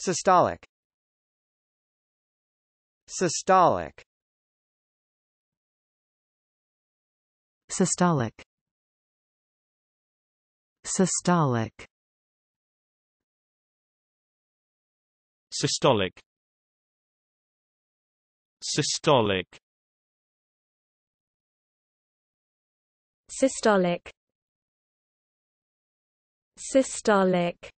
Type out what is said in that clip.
Systolic Systolic Systolic Systolic Systolic Systolic Systolic Systolic